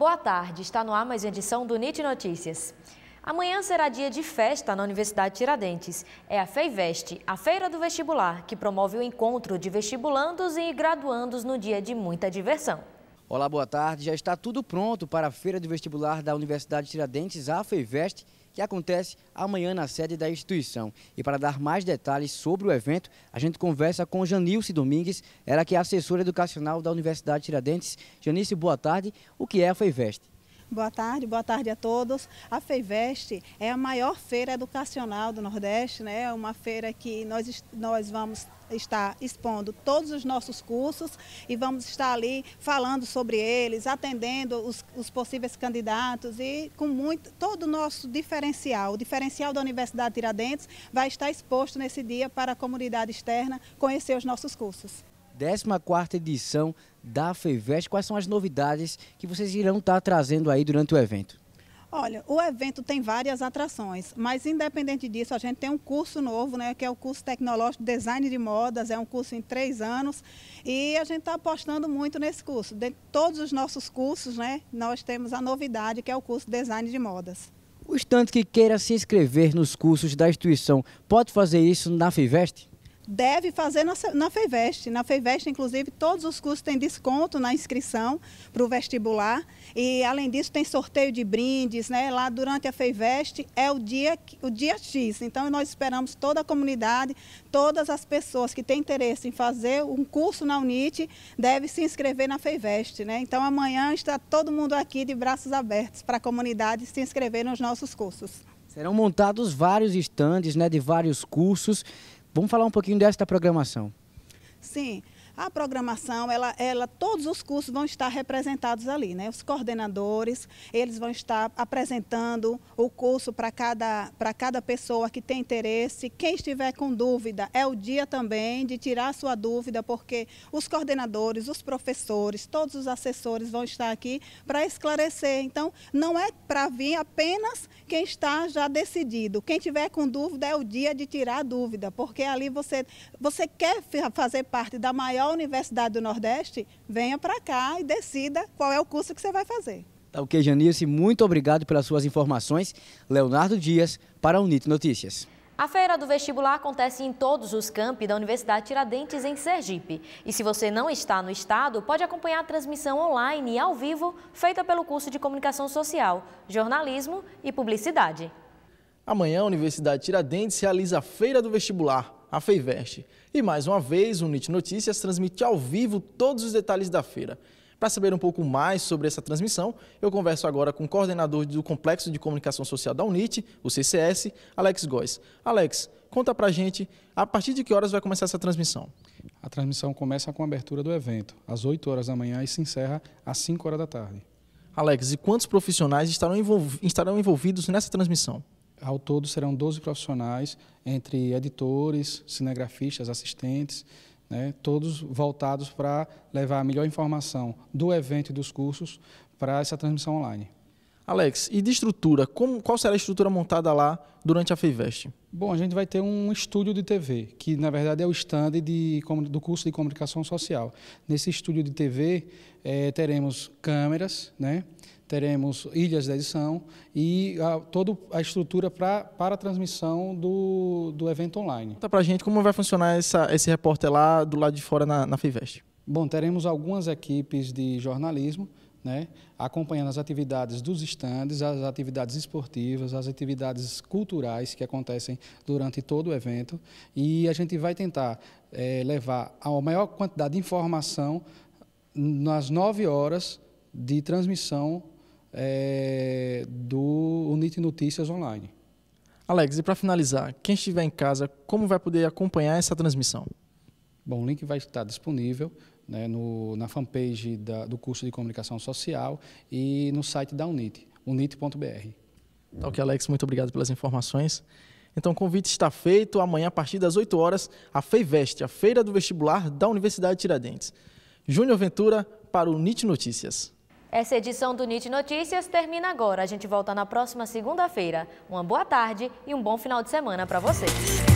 boa tarde. Está no ar mais uma edição do NIT Notícias. Amanhã será dia de festa na Universidade Tiradentes. É a Feiveste, a Feira do Vestibular, que promove o encontro de vestibulandos e graduandos no dia de muita diversão. Olá, boa tarde. Já está tudo pronto para a Feira do Vestibular da Universidade Tiradentes, a Feiveste que acontece amanhã na sede da instituição. E para dar mais detalhes sobre o evento, a gente conversa com Janilce Domingues, ela que é assessora educacional da Universidade Tiradentes. Janice, boa tarde. O que é a FEIVEST? Boa tarde, boa tarde a todos. A FEIVEST é a maior feira educacional do Nordeste, né? É uma feira que nós, nós vamos estar expondo todos os nossos cursos e vamos estar ali falando sobre eles, atendendo os, os possíveis candidatos e com muito todo o nosso diferencial. O diferencial da Universidade Tiradentes vai estar exposto nesse dia para a comunidade externa conhecer os nossos cursos. 14 edição da FEVEST. Quais são as novidades que vocês irão estar trazendo aí durante o evento? Olha, o evento tem várias atrações, mas independente disso, a gente tem um curso novo, né, que é o curso tecnológico Design de Modas, é um curso em três anos, e a gente está apostando muito nesse curso. De todos os nossos cursos, né, nós temos a novidade, que é o curso Design de Modas. O estudante que queira se inscrever nos cursos da instituição pode fazer isso na FIVEST? deve fazer na, na Na FEVEST, inclusive, todos os cursos têm desconto na inscrição para o vestibular. E, além disso, tem sorteio de brindes, né? Lá durante a FEVEST é o dia, o dia X. Então, nós esperamos toda a comunidade, todas as pessoas que têm interesse em fazer um curso na UNIT, deve se inscrever na FEVEST, né? Então, amanhã está todo mundo aqui de braços abertos para a comunidade se inscrever nos nossos cursos. Serão montados vários estandes né, de vários cursos. Vamos falar um pouquinho desta programação. Sim, a programação, ela, ela, todos os cursos vão estar representados ali, né? Os coordenadores, eles vão estar apresentando o curso para cada, para cada pessoa que tem interesse. Quem estiver com dúvida, é o dia também de tirar sua dúvida, porque os coordenadores, os professores, todos os assessores vão estar aqui para esclarecer. Então, não é para vir apenas quem está já decidido. Quem tiver com dúvida é o dia de tirar a dúvida, porque ali você, você quer fazer parte da maior universidade do Nordeste, venha para cá e decida qual é o curso que você vai fazer. Tá ok, Janice, muito obrigado pelas suas informações. Leonardo Dias, para a Unite Notícias. A feira do vestibular acontece em todos os campi da Universidade Tiradentes, em Sergipe. E se você não está no estado, pode acompanhar a transmissão online e ao vivo feita pelo curso de Comunicação Social, Jornalismo e Publicidade. Amanhã, a Universidade Tiradentes realiza a Feira do Vestibular, a FEIVEST. E mais uma vez, o NIT Notícias transmite ao vivo todos os detalhes da feira. Para saber um pouco mais sobre essa transmissão, eu converso agora com o coordenador do Complexo de Comunicação Social da UNIT, o CCS, Alex Góes. Alex, conta a gente a partir de que horas vai começar essa transmissão. A transmissão começa com a abertura do evento, às 8 horas da manhã e se encerra às 5 horas da tarde. Alex, e quantos profissionais estarão, envolv estarão envolvidos nessa transmissão? Ao todo serão 12 profissionais, entre editores, cinegrafistas, assistentes, né, todos voltados para levar a melhor informação do evento e dos cursos para essa transmissão online. Alex, e de estrutura? Como, qual será a estrutura montada lá durante a FIVEST? Bom, a gente vai ter um estúdio de TV, que na verdade é o stand de, do curso de comunicação social. Nesse estúdio de TV é, eh, teremos câmeras, né? teremos ilhas de edição e a, toda a estrutura pra, para a transmissão do, do evento online. Conta a gente como vai funcionar essa, esse repórter lá do lado de fora na, na FIVEST. Bom, teremos algumas equipes de jornalismo né, acompanhando as atividades dos estandes, as atividades esportivas, as atividades culturais que acontecem durante todo o evento. E a gente vai tentar é, levar a maior quantidade de informação nas nove horas de transmissão é, do Unite Notícias Online. Alex, e para finalizar, quem estiver em casa, como vai poder acompanhar essa transmissão? Bom, o link vai estar disponível né, no, na fanpage da, do curso de comunicação social e no site da Unit, unit.br. Tá ok, Alex, muito obrigado pelas informações. Então, o convite está feito. Amanhã, a partir das 8 horas, a FEIVEST, a Feira do Vestibular da Universidade Tiradentes. Júnior Ventura para o NIT Notícias. Essa edição do NIT Notícias termina agora. A gente volta na próxima segunda-feira. Uma boa tarde e um bom final de semana para vocês.